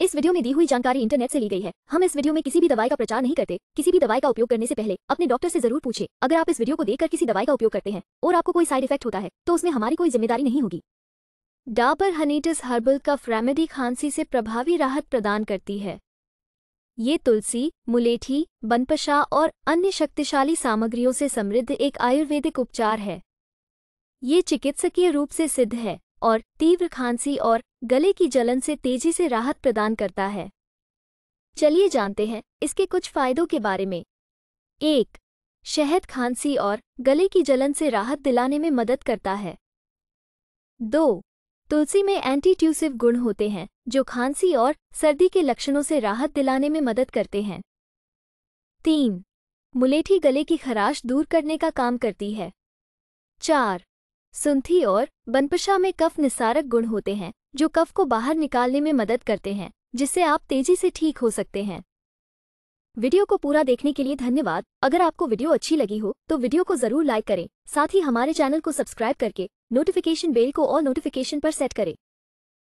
इस वीडियो में दी हुई जानकारी इंटरनेट से ली गई है हम इस वीडियो में किसी भी दवाई का प्रचार नहीं करते किसी भी दवाई का उपयोग करने से पहले अपने डॉक्टर से जरूर पूछे अगर आप इस वीडियो को देखकर किसी दवाई का उपयोग करते हैं और आपको कोई साइड इफेक्ट होता है तो उसमें हमारी कोई जिम्मेदारी नहीं होगी डाबर हनीटस हर्बल का फ्रेमेडी खांसी से प्रभावी राहत प्रदान करती है ये तुलसी मुलेठी बनपशा और अन्य शक्तिशाली सामग्रियों से समृद्ध एक आयुर्वेदिक उपचार है ये चिकित्सकीय रूप से सिद्ध है और तीव्र खांसी और गले की जलन से तेजी से राहत प्रदान करता है चलिए जानते हैं इसके कुछ फायदों के बारे में एक शहद खांसी और गले की जलन से राहत दिलाने में मदद करता है दो तुलसी में एंटीट्यूसिव गुण होते हैं जो खांसी और सर्दी के लक्षणों से राहत दिलाने में मदद करते हैं तीन मुलेठी गले की खराश दूर करने का काम करती है चार सुंथी और बनपशा में कफ निसारक गुण होते हैं जो कफ को बाहर निकालने में मदद करते हैं जिससे आप तेजी से ठीक हो सकते हैं वीडियो को पूरा देखने के लिए धन्यवाद अगर आपको वीडियो अच्छी लगी हो तो वीडियो को जरूर लाइक करें साथ ही हमारे चैनल को सब्सक्राइब करके नोटिफिकेशन बेल को और नोटिफिकेशन पर सेट करें